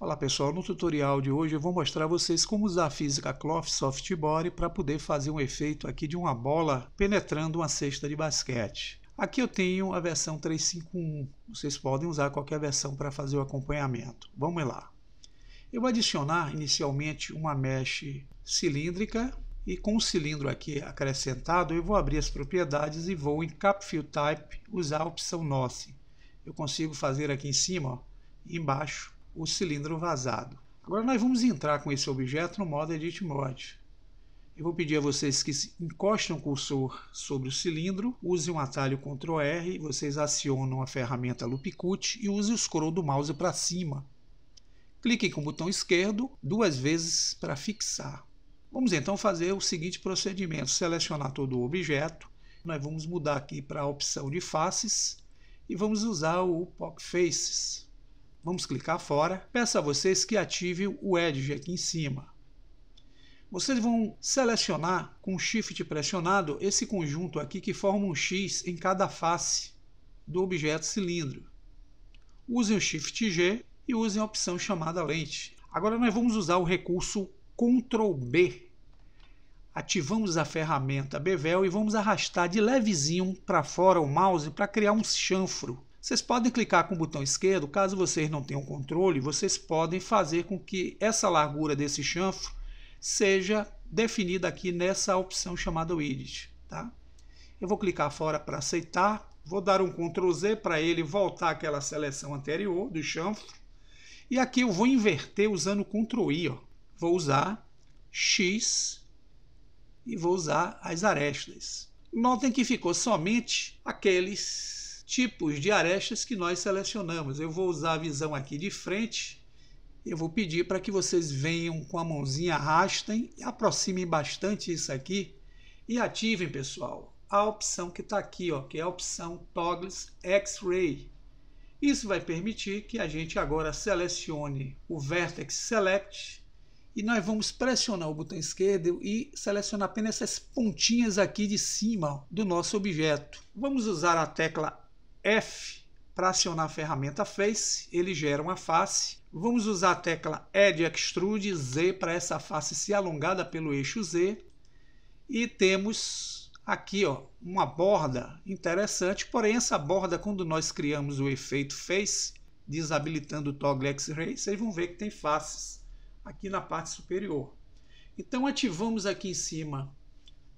Fala pessoal, no tutorial de hoje eu vou mostrar a vocês como usar a física Cloth Soft Body para poder fazer um efeito aqui de uma bola penetrando uma cesta de basquete. Aqui eu tenho a versão 351, vocês podem usar qualquer versão para fazer o acompanhamento. Vamos lá. Eu vou adicionar inicialmente uma mesh cilíndrica e com o cilindro aqui acrescentado eu vou abrir as propriedades e vou em Cap Fill Type usar a opção NOS. Eu consigo fazer aqui em cima ó, embaixo o cilindro vazado. Agora nós vamos entrar com esse objeto no modo Edit Mode. Eu vou pedir a vocês que encostem o cursor sobre o cilindro, usem um atalho Ctrl R, vocês acionam a ferramenta Loop Cut e usem o scroll do mouse para cima. Clique com o botão esquerdo duas vezes para fixar. Vamos então fazer o seguinte procedimento, selecionar todo o objeto, nós vamos mudar aqui para a opção de faces e vamos usar o Pop Faces. Vamos clicar fora. Peço a vocês que ativem o Edge aqui em cima. Vocês vão selecionar com o Shift pressionado esse conjunto aqui que forma um X em cada face do objeto cilindro. Usem o Shift G e usem a opção chamada lente. Agora nós vamos usar o recurso Ctrl B. Ativamos a ferramenta Bevel e vamos arrastar de levezinho para fora o mouse para criar um chanfro vocês podem clicar com o botão esquerdo, caso vocês não tenham controle, vocês podem fazer com que essa largura desse chanfro seja definida aqui nessa opção chamada Widget. Tá? Eu vou clicar fora para aceitar, vou dar um Ctrl Z para ele voltar àquela seleção anterior do chanfro, e aqui eu vou inverter usando o Ctrl I. Ó. Vou usar X e vou usar as arestas. Notem que ficou somente aqueles tipos de arestas que nós selecionamos. Eu vou usar a visão aqui de frente. Eu vou pedir para que vocês venham com a mãozinha, arrastem, aproximem bastante isso aqui e ativem, pessoal, a opção que está aqui, ó, que é a opção Toggles X-Ray. Isso vai permitir que a gente agora selecione o Vertex Select e nós vamos pressionar o botão esquerdo e selecionar apenas essas pontinhas aqui de cima do nosso objeto. Vamos usar a tecla F para acionar a ferramenta Face, ele gera uma face. Vamos usar a tecla E de Extrude, Z para essa face ser alongada pelo eixo Z. E temos aqui ó, uma borda interessante, porém essa borda, quando nós criamos o efeito Face, desabilitando o toggle X-Ray, vocês vão ver que tem faces aqui na parte superior. Então ativamos aqui em cima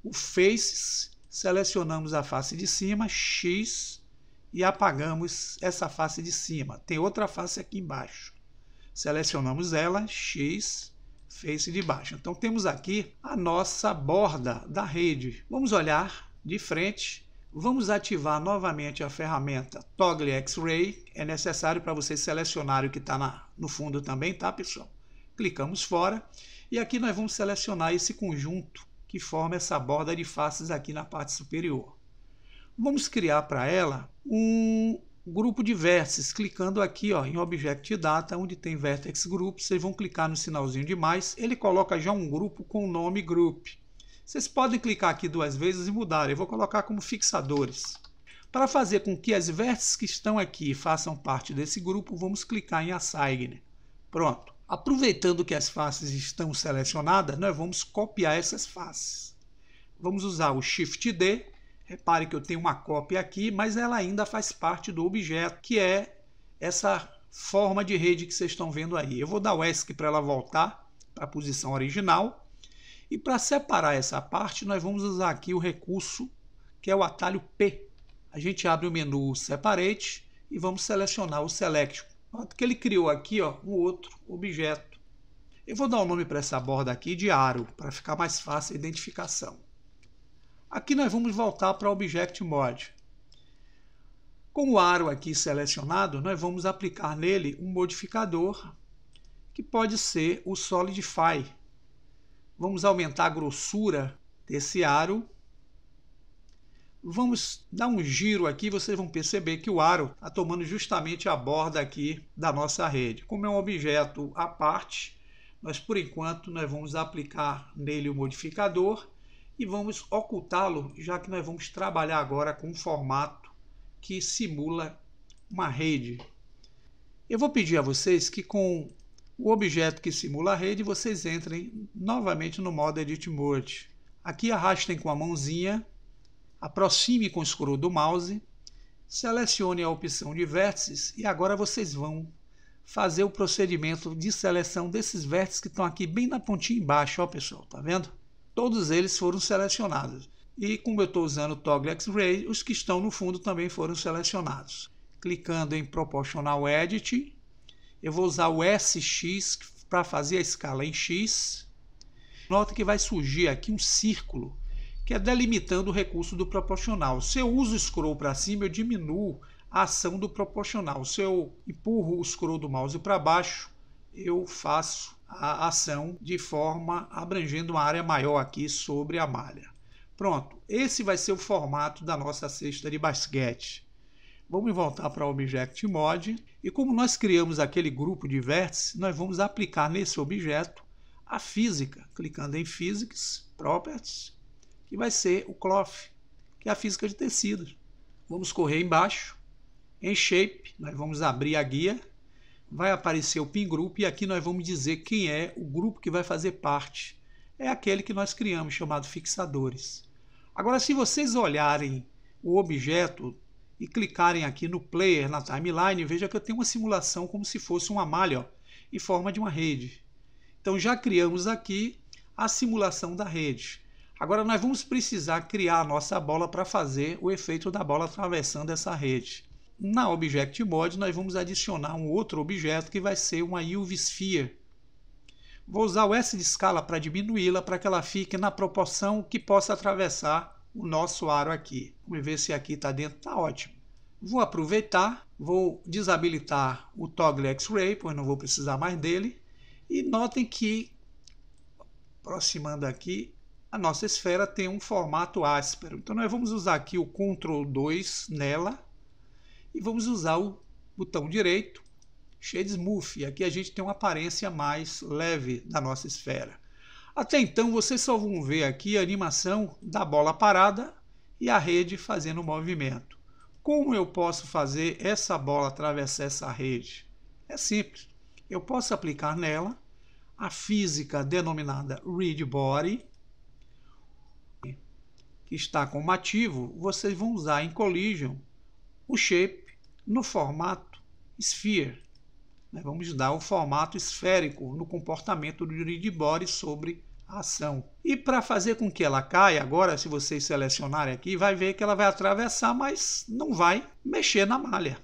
o Faces, selecionamos a face de cima, X, e apagamos essa face de cima. Tem outra face aqui embaixo. Selecionamos ela, X, face de baixo. Então temos aqui a nossa borda da rede. Vamos olhar de frente. Vamos ativar novamente a ferramenta Toggle X-Ray. É necessário para vocês selecionarem o que está no fundo também, tá, pessoal? Clicamos fora. E aqui nós vamos selecionar esse conjunto que forma essa borda de faces aqui na parte superior. Vamos criar para ela um grupo de vértices, clicando aqui ó, em Object Data, onde tem Vertex Group, vocês vão clicar no sinalzinho de mais, ele coloca já um grupo com o nome Group. Vocês podem clicar aqui duas vezes e mudar, eu vou colocar como fixadores. Para fazer com que as vértices que estão aqui façam parte desse grupo, vamos clicar em Assign. Pronto. Aproveitando que as faces estão selecionadas, nós vamos copiar essas faces. Vamos usar o Shift D Repare que eu tenho uma cópia aqui, mas ela ainda faz parte do objeto, que é essa forma de rede que vocês estão vendo aí. Eu vou dar o ESC para ela voltar para a posição original. E para separar essa parte, nós vamos usar aqui o recurso que é o atalho P. A gente abre o menu Separate e vamos selecionar o Select. Note que ele criou aqui ó, um outro objeto. Eu vou dar o um nome para essa borda aqui de aro, para ficar mais fácil a identificação. Aqui nós vamos voltar para Object Mod. Com o aro aqui selecionado, nós vamos aplicar nele um modificador que pode ser o Solidify. Vamos aumentar a grossura desse aro. Vamos dar um giro aqui, vocês vão perceber que o aro está tomando justamente a borda aqui da nossa rede. Como é um objeto à parte, nós por enquanto nós vamos aplicar nele o modificador e vamos ocultá-lo, já que nós vamos trabalhar agora com um formato que simula uma rede. Eu vou pedir a vocês que com o objeto que simula a rede, vocês entrem novamente no modo Edit Mode. Aqui arrastem com a mãozinha, aproxime com o scroll do mouse, selecione a opção de vértices e agora vocês vão fazer o procedimento de seleção desses vértices que estão aqui bem na pontinha embaixo, ó pessoal, tá vendo? Todos eles foram selecionados. E como eu estou usando o Toggle X-Ray, os que estão no fundo também foram selecionados. Clicando em Proportional Edit, eu vou usar o SX para fazer a escala em X. Nota que vai surgir aqui um círculo, que é delimitando o recurso do proporcional. Se eu uso o scroll para cima, eu diminuo a ação do proporcional. Se eu empurro o scroll do mouse para baixo, eu faço a ação de forma abrangendo uma área maior aqui sobre a malha. Pronto, esse vai ser o formato da nossa cesta de basquete. Vamos voltar para o Object Mod e como nós criamos aquele grupo de vértices, nós vamos aplicar nesse objeto a física, clicando em Physics, Properties, que vai ser o cloth, que é a física de tecidos. Vamos correr embaixo, em Shape, nós vamos abrir a guia vai aparecer o PIN Group e aqui nós vamos dizer quem é o grupo que vai fazer parte. É aquele que nós criamos, chamado fixadores. Agora, se vocês olharem o objeto e clicarem aqui no player, na timeline, veja que eu tenho uma simulação como se fosse uma malha ó, em forma de uma rede. Então, já criamos aqui a simulação da rede. Agora, nós vamos precisar criar a nossa bola para fazer o efeito da bola atravessando essa rede na Object Mode nós vamos adicionar um outro objeto que vai ser uma UV Sphere. Vou usar o S de escala para diminuí-la para que ela fique na proporção que possa atravessar o nosso aro aqui. Vamos ver se aqui está dentro, está ótimo. Vou aproveitar, vou desabilitar o toggle X-Ray, pois não vou precisar mais dele. E notem que, aproximando aqui, a nossa esfera tem um formato áspero. Então nós vamos usar aqui o Ctrl 2 nela, e vamos usar o botão direito, Shade Smooth. E aqui a gente tem uma aparência mais leve da nossa esfera. Até então, vocês só vão ver aqui a animação da bola parada e a rede fazendo movimento. Como eu posso fazer essa bola atravessar essa rede? É simples. Eu posso aplicar nela a física denominada Read Body, que está como ativo. Vocês vão usar em Collision o shape no formato sphere. Né? Vamos dar o formato esférico no comportamento do Judy Body sobre a ação. E para fazer com que ela caia, agora se vocês selecionarem aqui, vai ver que ela vai atravessar, mas não vai mexer na malha.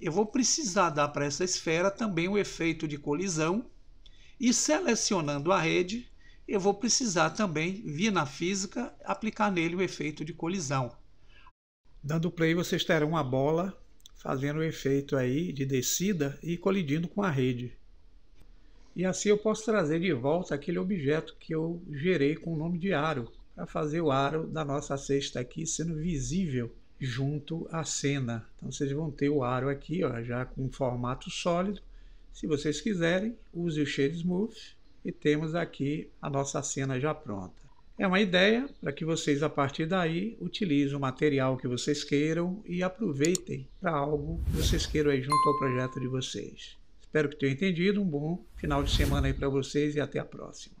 Eu vou precisar dar para essa esfera também o efeito de colisão. E selecionando a rede, eu vou precisar também, via na física, aplicar nele o efeito de colisão. Dando play, vocês terão a bola fazendo o um efeito aí de descida e colidindo com a rede. E assim eu posso trazer de volta aquele objeto que eu gerei com o nome de aro, para fazer o aro da nossa cesta aqui sendo visível junto à cena. Então vocês vão ter o aro aqui, ó, já com formato sólido. Se vocês quiserem, use o Shade Smooth e temos aqui a nossa cena já pronta. É uma ideia para que vocês, a partir daí, utilizem o material que vocês queiram e aproveitem para algo que vocês queiram aí junto ao projeto de vocês. Espero que tenham entendido. Um bom final de semana aí para vocês e até a próxima.